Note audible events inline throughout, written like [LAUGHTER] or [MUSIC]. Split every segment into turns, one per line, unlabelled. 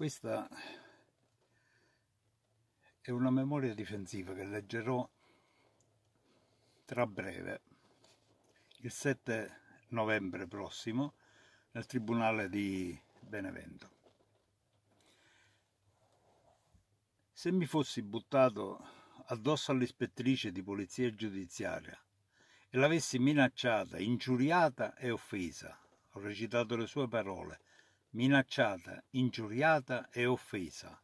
Questa è una memoria difensiva che leggerò tra breve, il 7 novembre prossimo, nel Tribunale di Benevento. Se mi fossi buttato addosso all'ispettrice di polizia giudiziaria e l'avessi minacciata, ingiuriata e offesa, ho recitato le sue parole, minacciata, ingiuriata e offesa.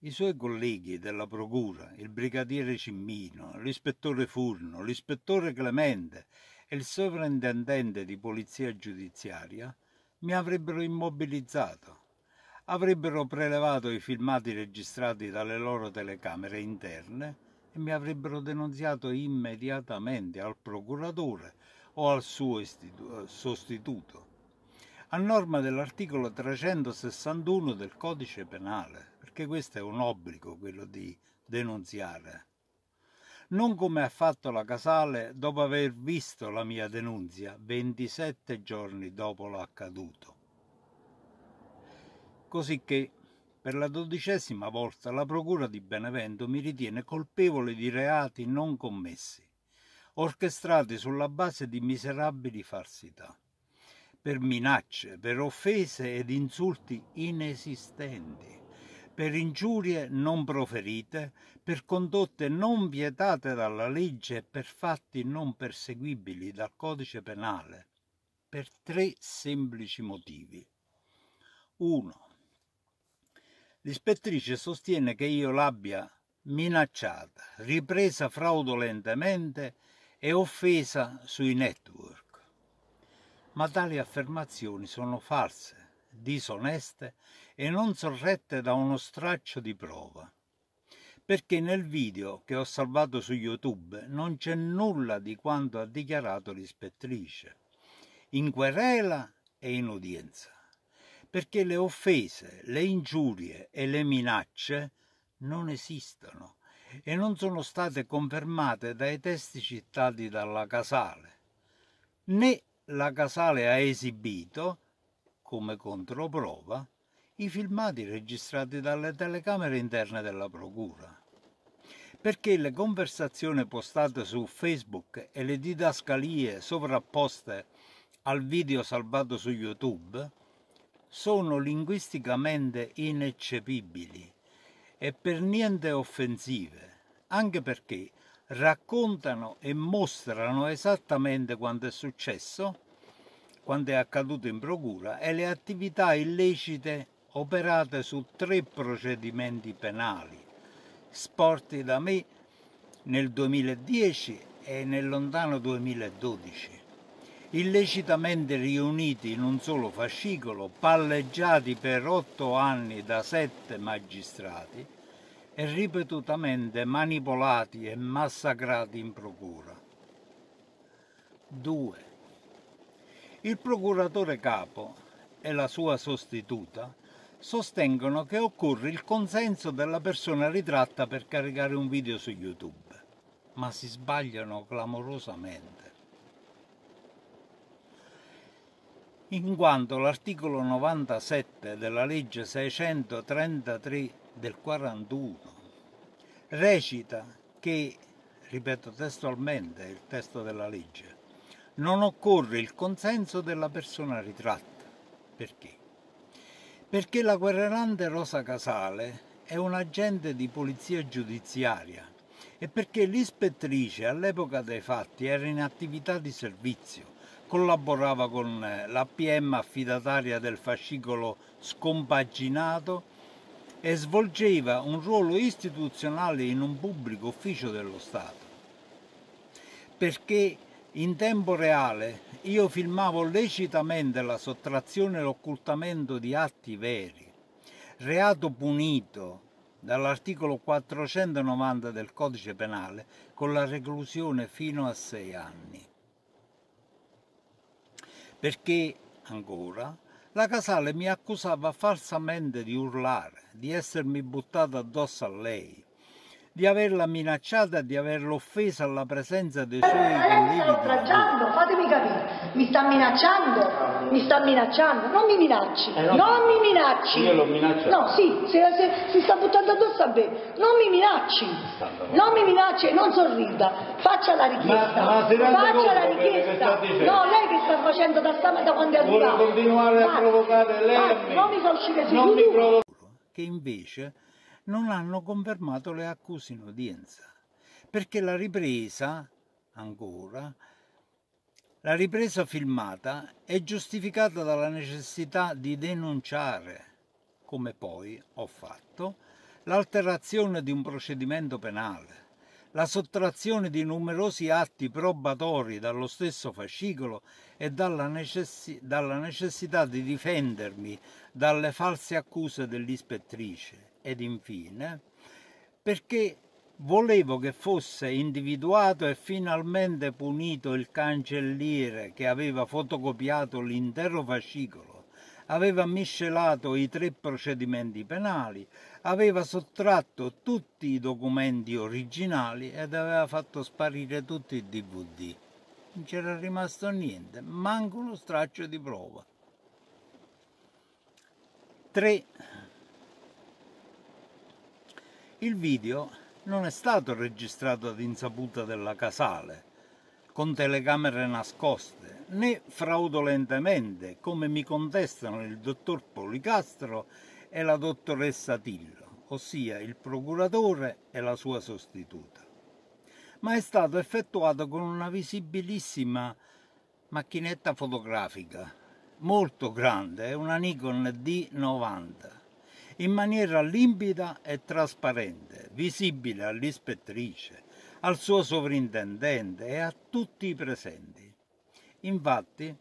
I suoi colleghi della procura, il brigadiere Cimmino, l'ispettore Furno, l'ispettore Clemente e il sovrintendente di polizia giudiziaria mi avrebbero immobilizzato. Avrebbero prelevato i filmati registrati dalle loro telecamere interne e mi avrebbero denunziato immediatamente al procuratore o al suo sostituto a norma dell'articolo 361 del codice penale, perché questo è un obbligo quello di denunziare. Non come ha fatto la Casale dopo aver visto la mia denunzia 27 giorni dopo l'accaduto. Così che per la dodicesima volta la Procura di Benevento mi ritiene colpevole di reati non commessi, orchestrati sulla base di miserabili falsità per minacce, per offese ed insulti inesistenti, per ingiurie non proferite, per condotte non vietate dalla legge e per fatti non perseguibili dal codice penale, per tre semplici motivi. 1. L'ispettrice sostiene che io l'abbia minacciata, ripresa fraudolentemente e offesa sui network ma tali affermazioni sono false, disoneste e non sorrette da uno straccio di prova. Perché nel video che ho salvato su YouTube non c'è nulla di quanto ha dichiarato l'ispettrice, in querela e in udienza. Perché le offese, le ingiurie e le minacce non esistono e non sono state confermate dai testi citati dalla Casale, né la Casale ha esibito, come controprova, i filmati registrati dalle telecamere interne della Procura. Perché le conversazioni postate su Facebook e le didascalie sovrapposte al video salvato su YouTube sono linguisticamente ineccepibili e per niente offensive, anche perché raccontano e mostrano esattamente quanto è successo, quanto è accaduto in procura e le attività illecite operate su tre procedimenti penali, sporti da me nel 2010 e nel lontano 2012 illecitamente riuniti in un solo fascicolo, palleggiati per otto anni da sette magistrati, e ripetutamente manipolati e massacrati in procura. 2. Il procuratore capo e la sua sostituta sostengono che occorre il consenso della persona ritratta per caricare un video su YouTube, ma si sbagliano clamorosamente. in quanto l'articolo 97 della legge 633 del 41 recita che, ripeto testualmente il testo della legge, non occorre il consenso della persona ritratta. Perché? Perché la querelante Rosa Casale è un agente di polizia giudiziaria e perché l'ispettrice all'epoca dei fatti era in attività di servizio, collaborava con eh, la PM affidataria del fascicolo scompaginato e svolgeva un ruolo istituzionale in un pubblico ufficio dello Stato. Perché in tempo reale io filmavo lecitamente la sottrazione e l'occultamento di atti veri, reato punito dall'articolo 490 del codice penale con la reclusione fino a sei anni. Perché ancora la Casale mi accusava falsamente di urlare, di essermi buttata addosso a lei di averla minacciata, di averla offesa alla presenza dei suoi colleghi. eh, mi Sta oltraggiando, fatemi capire, mi sta minacciando, mi sta minacciando, non mi minacci, eh, no. non mi minacci. Io l'ho minacciato. No, sì, se, se, si sta buttando addosso a me, non mi minacci, non mi minacci e non sorrida, faccia la richiesta, ma, ma faccia la richiesta. No, lei che sta facendo da stamattina quando è arrivato. Vuole continuare a provocare lei? Ah, non mi fa uscire su non YouTube. Che invece non hanno confermato le accuse in udienza, perché la ripresa, ancora, la ripresa filmata è giustificata dalla necessità di denunciare, come poi ho fatto, l'alterazione di un procedimento penale, la sottrazione di numerosi atti probatori dallo stesso fascicolo e dalla, necessi dalla necessità di difendermi dalle false accuse dell'ispettrice ed infine perché volevo che fosse individuato e finalmente punito il cancelliere che aveva fotocopiato l'intero fascicolo aveva miscelato i tre procedimenti penali, aveva sottratto tutti i documenti originali ed aveva fatto sparire tutti i DVD. Non c'era rimasto niente, manco uno straccio di prova. 3 Il video non è stato registrato ad insaputa della Casale, con telecamere nascoste, né fraudolentemente, come mi contestano il dottor Policastro e la dottoressa Tillo, ossia il procuratore e la sua sostituta. Ma è stato effettuato con una visibilissima macchinetta fotografica, molto grande, una Nikon D90, in maniera limpida e trasparente, visibile all'ispettrice, al suo sovrintendente e a tutti i presenti. Infatti,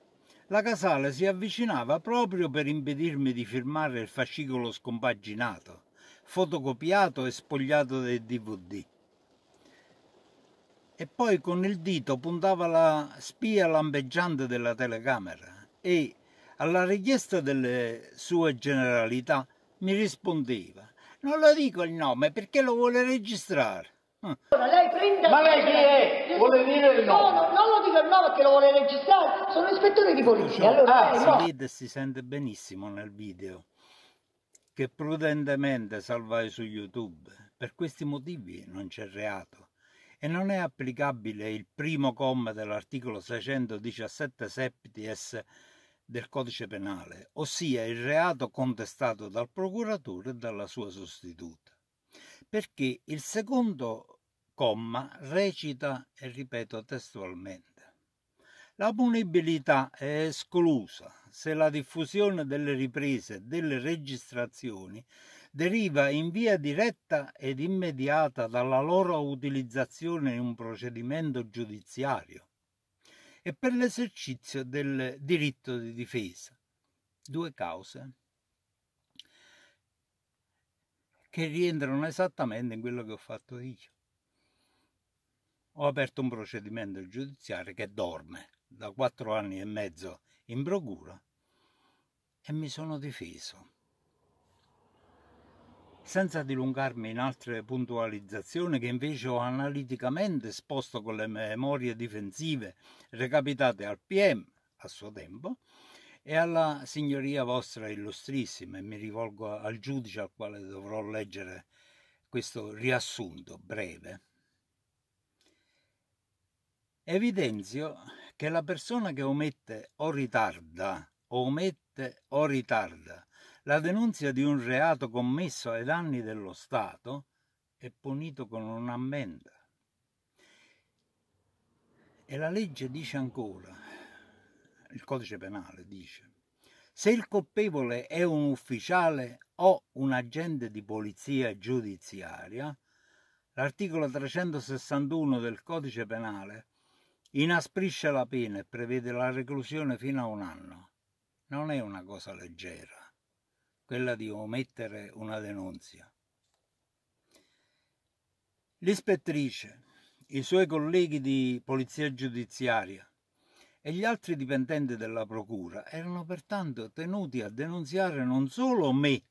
la Casale si avvicinava proprio per impedirmi di firmare il fascicolo scompaginato, fotocopiato e spogliato dei DVD. E poi con il dito puntava la spia lampeggiante della telecamera e, alla richiesta delle sue generalità, mi rispondeva. Non lo dico il nome perché lo vuole registrare. Hm. Lei prende Ma lei chi è? Vuole dire il nome? No, non lo dico il nome perché lo vuole registrare, sono ispettore di polizia. Ah, allora, ah, si no. vede e si sente benissimo nel video che prudentemente salvai su YouTube. Per questi motivi non c'è reato e non è applicabile il primo comma dell'articolo 617 septies del codice penale, ossia il reato contestato dal procuratore e dalla sua sostituta, perché il secondo comma recita, e ripeto testualmente, la punibilità è esclusa se la diffusione delle riprese e delle registrazioni deriva in via diretta ed immediata dalla loro utilizzazione in un procedimento giudiziario e per l'esercizio del diritto di difesa. Due cause che rientrano esattamente in quello che ho fatto io. Ho aperto un procedimento giudiziario che dorme da quattro anni e mezzo in procura e mi sono difeso senza dilungarmi in altre puntualizzazioni che invece ho analiticamente esposto con le memorie difensive recapitate al PM a suo tempo e alla signoria vostra illustrissima e mi rivolgo al giudice al quale dovrò leggere questo riassunto breve. Evidenzio che la persona che omette o ritarda, omette o ritarda la denunzia di un reato commesso ai danni dello Stato è punito con un'ammenda. E la legge dice ancora, il codice penale dice, se il colpevole è un ufficiale o un agente di polizia giudiziaria, l'articolo 361 del codice penale inasprisce la pena e prevede la reclusione fino a un anno. Non è una cosa leggera quella di omettere una denunzia. L'ispettrice, i suoi colleghi di polizia giudiziaria e gli altri dipendenti della procura erano pertanto tenuti a denunziare non solo me,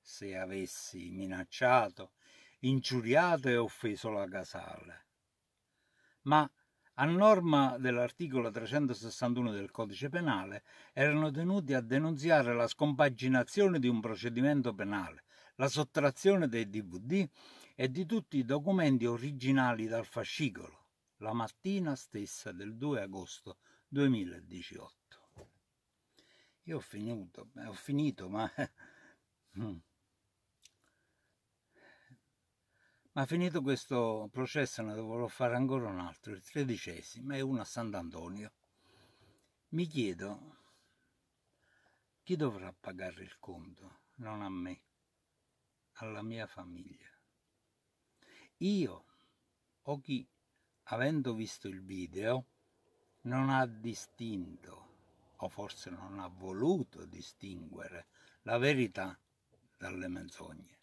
se avessi minacciato, ingiuriato e offeso la casale, ma a norma dell'articolo 361 del codice penale erano tenuti a denunziare la scompaginazione di un procedimento penale, la sottrazione dei DVD e di tutti i documenti originali dal fascicolo, la mattina stessa del 2 agosto 2018. Io ho finito, ho finito ma... [LAUGHS] Mm. Ma finito questo processo ne dovrò fare ancora un altro, il tredicesimo, e uno a Sant'Antonio. Mi chiedo chi dovrà pagare il conto, non a me, alla mia famiglia. Io o chi, avendo visto il video, non ha distinto, o forse non ha voluto distinguere, la verità dalle menzogne.